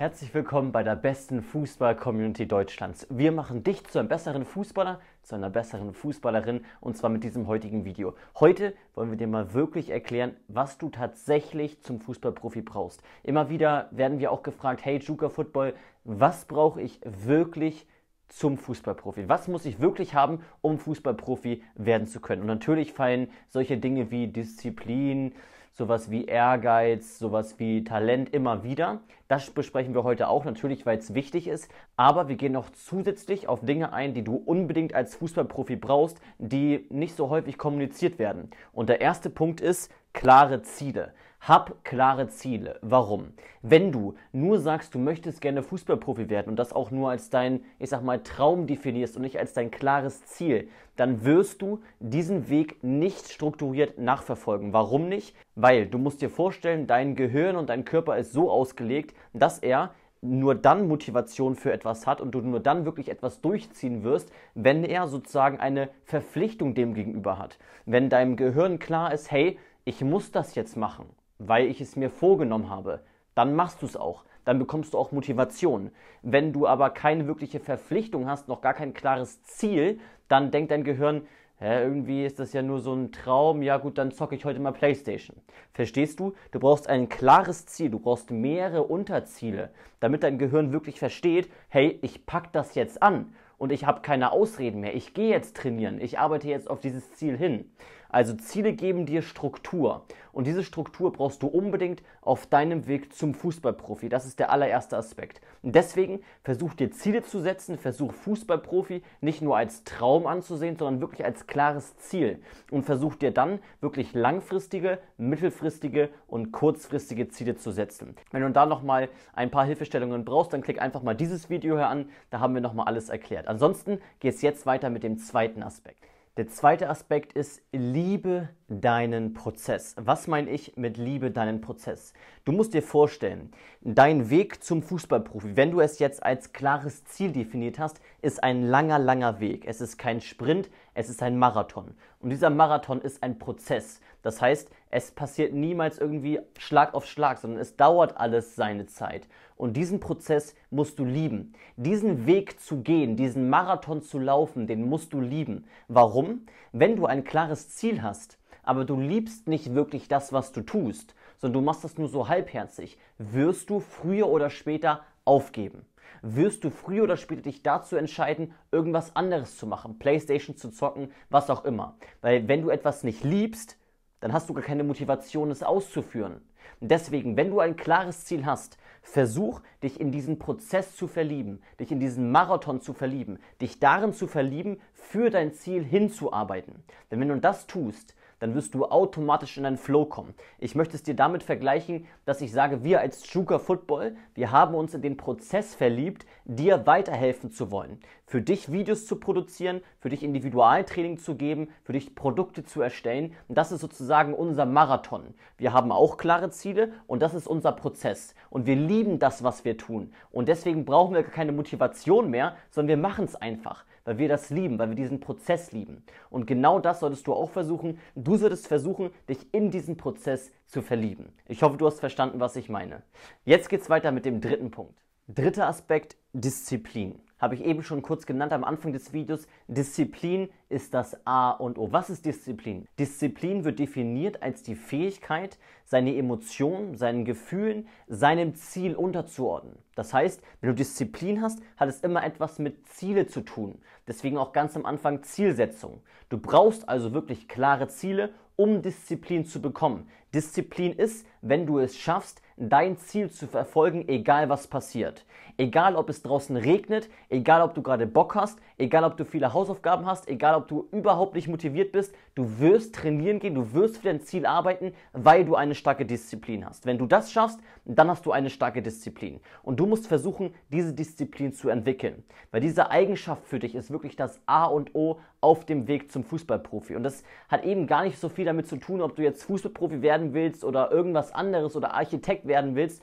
Herzlich willkommen bei der besten Fußball-Community Deutschlands. Wir machen dich zu einem besseren Fußballer, zu einer besseren Fußballerin und zwar mit diesem heutigen Video. Heute wollen wir dir mal wirklich erklären, was du tatsächlich zum Fußballprofi brauchst. Immer wieder werden wir auch gefragt, hey Juka Football, was brauche ich wirklich zum Fußballprofi? Was muss ich wirklich haben, um Fußballprofi werden zu können? Und natürlich fallen solche Dinge wie Disziplin, sowas wie Ehrgeiz, sowas wie Talent immer wieder. Das besprechen wir heute auch natürlich, weil es wichtig ist. Aber wir gehen noch zusätzlich auf Dinge ein, die du unbedingt als Fußballprofi brauchst, die nicht so häufig kommuniziert werden. Und der erste Punkt ist, klare Ziele. Hab klare Ziele. Warum? Wenn du nur sagst, du möchtest gerne Fußballprofi werden und das auch nur als dein, ich sag mal, Traum definierst und nicht als dein klares Ziel, dann wirst du diesen Weg nicht strukturiert nachverfolgen. Warum nicht? Weil du musst dir vorstellen, dein Gehirn und dein Körper ist so ausgelegt, dass er nur dann Motivation für etwas hat und du nur dann wirklich etwas durchziehen wirst, wenn er sozusagen eine Verpflichtung dem gegenüber hat. Wenn deinem Gehirn klar ist, hey, ich muss das jetzt machen, weil ich es mir vorgenommen habe, dann machst du es auch. Dann bekommst du auch Motivation. Wenn du aber keine wirkliche Verpflichtung hast, noch gar kein klares Ziel, dann denkt dein Gehirn, ja, irgendwie ist das ja nur so ein Traum, ja gut, dann zocke ich heute mal Playstation. Verstehst du? Du brauchst ein klares Ziel, du brauchst mehrere Unterziele, damit dein Gehirn wirklich versteht, hey, ich packe das jetzt an und ich habe keine Ausreden mehr, ich gehe jetzt trainieren, ich arbeite jetzt auf dieses Ziel hin. Also Ziele geben dir Struktur und diese Struktur brauchst du unbedingt auf deinem Weg zum Fußballprofi. Das ist der allererste Aspekt. Und deswegen versuch dir Ziele zu setzen, versuch Fußballprofi nicht nur als Traum anzusehen, sondern wirklich als klares Ziel und versuch dir dann wirklich langfristige, mittelfristige und kurzfristige Ziele zu setzen. Wenn du da nochmal ein paar Hilfestellungen brauchst, dann klick einfach mal dieses Video hier an, da haben wir nochmal alles erklärt. Ansonsten geht es jetzt weiter mit dem zweiten Aspekt. Der zweite Aspekt ist, liebe deinen Prozess. Was meine ich mit liebe deinen Prozess? Du musst dir vorstellen, dein Weg zum Fußballprofi, wenn du es jetzt als klares Ziel definiert hast, ist ein langer, langer Weg. Es ist kein Sprint, es ist ein Marathon. Und dieser Marathon ist ein Prozess. Das heißt, es passiert niemals irgendwie Schlag auf Schlag, sondern es dauert alles seine Zeit. Und diesen Prozess musst du lieben. Diesen Weg zu gehen, diesen Marathon zu laufen, den musst du lieben. Warum? Wenn du ein klares Ziel hast, aber du liebst nicht wirklich das, was du tust, sondern du machst das nur so halbherzig, wirst du früher oder später aufgeben. Wirst du früher oder später dich dazu entscheiden, irgendwas anderes zu machen, Playstation zu zocken, was auch immer. Weil wenn du etwas nicht liebst, dann hast du gar keine Motivation, es auszuführen. deswegen, wenn du ein klares Ziel hast, versuch dich in diesen Prozess zu verlieben, dich in diesen Marathon zu verlieben, dich darin zu verlieben, für dein Ziel hinzuarbeiten. Denn wenn du das tust, dann wirst du automatisch in einen Flow kommen. Ich möchte es dir damit vergleichen, dass ich sage, wir als Schuka Football, wir haben uns in den Prozess verliebt, dir weiterhelfen zu wollen für dich Videos zu produzieren, für dich Individualtraining zu geben, für dich Produkte zu erstellen. Und das ist sozusagen unser Marathon. Wir haben auch klare Ziele und das ist unser Prozess. Und wir lieben das, was wir tun. Und deswegen brauchen wir keine Motivation mehr, sondern wir machen es einfach, weil wir das lieben, weil wir diesen Prozess lieben. Und genau das solltest du auch versuchen. Du solltest versuchen, dich in diesen Prozess zu verlieben. Ich hoffe, du hast verstanden, was ich meine. Jetzt geht's weiter mit dem dritten Punkt. Dritter Aspekt, Disziplin habe ich eben schon kurz genannt am Anfang des Videos, Disziplin ist das A und O. Was ist Disziplin? Disziplin wird definiert als die Fähigkeit, seine Emotionen, seinen Gefühlen, seinem Ziel unterzuordnen. Das heißt, wenn du Disziplin hast, hat es immer etwas mit Ziele zu tun. Deswegen auch ganz am Anfang Zielsetzung. Du brauchst also wirklich klare Ziele, um Disziplin zu bekommen. Disziplin ist, wenn du es schaffst, dein Ziel zu verfolgen, egal was passiert. Egal ob es draußen regnet, egal ob du gerade Bock hast, egal ob du viele Hausaufgaben hast, egal ob du überhaupt nicht motiviert bist, du wirst trainieren gehen, du wirst für dein Ziel arbeiten, weil du eine starke Disziplin hast. Wenn du das schaffst, dann hast du eine starke Disziplin. Und du musst versuchen, diese Disziplin zu entwickeln. Weil diese Eigenschaft für dich ist wirklich das A und O auf dem Weg zum Fußballprofi. Und das hat eben gar nicht so viel damit zu tun, ob du jetzt Fußballprofi werden werden willst oder irgendwas anderes oder Architekt werden willst,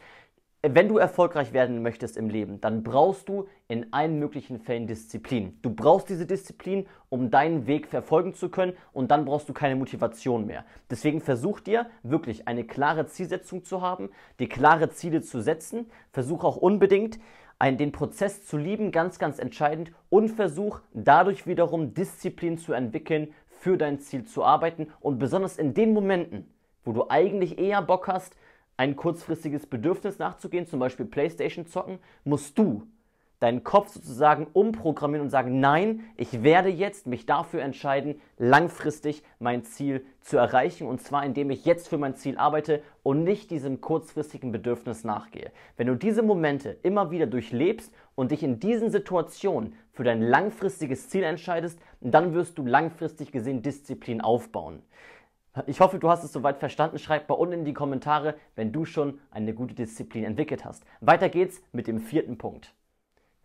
äh, wenn du erfolgreich werden möchtest im Leben, dann brauchst du in allen möglichen Fällen Disziplin. Du brauchst diese Disziplin, um deinen Weg verfolgen zu können und dann brauchst du keine Motivation mehr. Deswegen versuch dir wirklich eine klare Zielsetzung zu haben, dir klare Ziele zu setzen. Versuch auch unbedingt einen, den Prozess zu lieben, ganz, ganz entscheidend und versuch dadurch wiederum Disziplin zu entwickeln, für dein Ziel zu arbeiten und besonders in den Momenten, wo du eigentlich eher Bock hast, ein kurzfristiges Bedürfnis nachzugehen, zum Beispiel Playstation zocken, musst du deinen Kopf sozusagen umprogrammieren und sagen, nein, ich werde jetzt mich dafür entscheiden, langfristig mein Ziel zu erreichen und zwar indem ich jetzt für mein Ziel arbeite und nicht diesem kurzfristigen Bedürfnis nachgehe. Wenn du diese Momente immer wieder durchlebst und dich in diesen Situationen für dein langfristiges Ziel entscheidest, dann wirst du langfristig gesehen Disziplin aufbauen. Ich hoffe, du hast es soweit verstanden. Schreib mal unten in die Kommentare, wenn du schon eine gute Disziplin entwickelt hast. Weiter geht's mit dem vierten Punkt.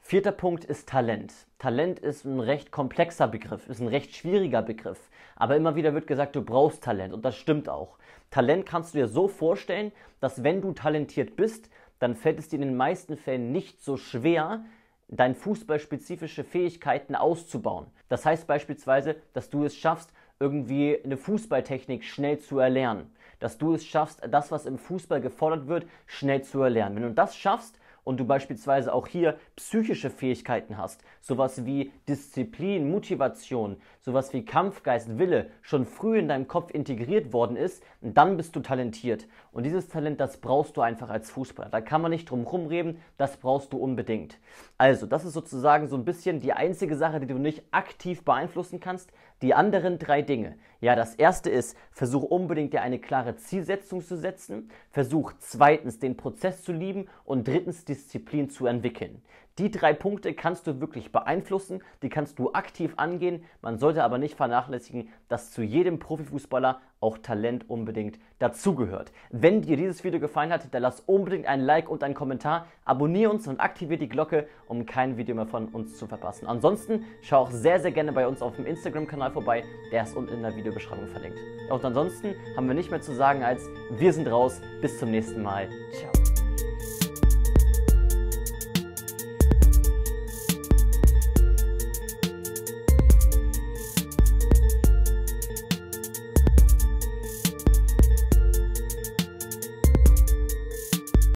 Vierter Punkt ist Talent. Talent ist ein recht komplexer Begriff, ist ein recht schwieriger Begriff. Aber immer wieder wird gesagt, du brauchst Talent und das stimmt auch. Talent kannst du dir so vorstellen, dass wenn du talentiert bist, dann fällt es dir in den meisten Fällen nicht so schwer, dein fußballspezifische Fähigkeiten auszubauen. Das heißt beispielsweise, dass du es schaffst, irgendwie eine Fußballtechnik schnell zu erlernen. Dass du es schaffst, das, was im Fußball gefordert wird, schnell zu erlernen. Wenn du das schaffst, und du beispielsweise auch hier psychische Fähigkeiten hast, sowas wie Disziplin, Motivation, sowas wie Kampfgeist, Wille schon früh in deinem Kopf integriert worden ist, dann bist du talentiert. Und dieses Talent, das brauchst du einfach als Fußballer. Da kann man nicht drum rumreden, das brauchst du unbedingt. Also, das ist sozusagen so ein bisschen die einzige Sache, die du nicht aktiv beeinflussen kannst. Die anderen drei Dinge. Ja, das erste ist, versuch unbedingt dir eine klare Zielsetzung zu setzen. Versuch zweitens, den Prozess zu lieben und drittens, die Disziplin zu entwickeln. Die drei Punkte kannst du wirklich beeinflussen, die kannst du aktiv angehen. Man sollte aber nicht vernachlässigen, dass zu jedem Profifußballer auch Talent unbedingt dazugehört. Wenn dir dieses Video gefallen hat, dann lass unbedingt ein Like und einen Kommentar, abonniere uns und aktiviere die Glocke, um kein Video mehr von uns zu verpassen. Ansonsten schau auch sehr, sehr gerne bei uns auf dem Instagram-Kanal vorbei, der ist unten in der Videobeschreibung verlinkt. Und ansonsten haben wir nicht mehr zu sagen als wir sind raus, bis zum nächsten Mal. Ciao.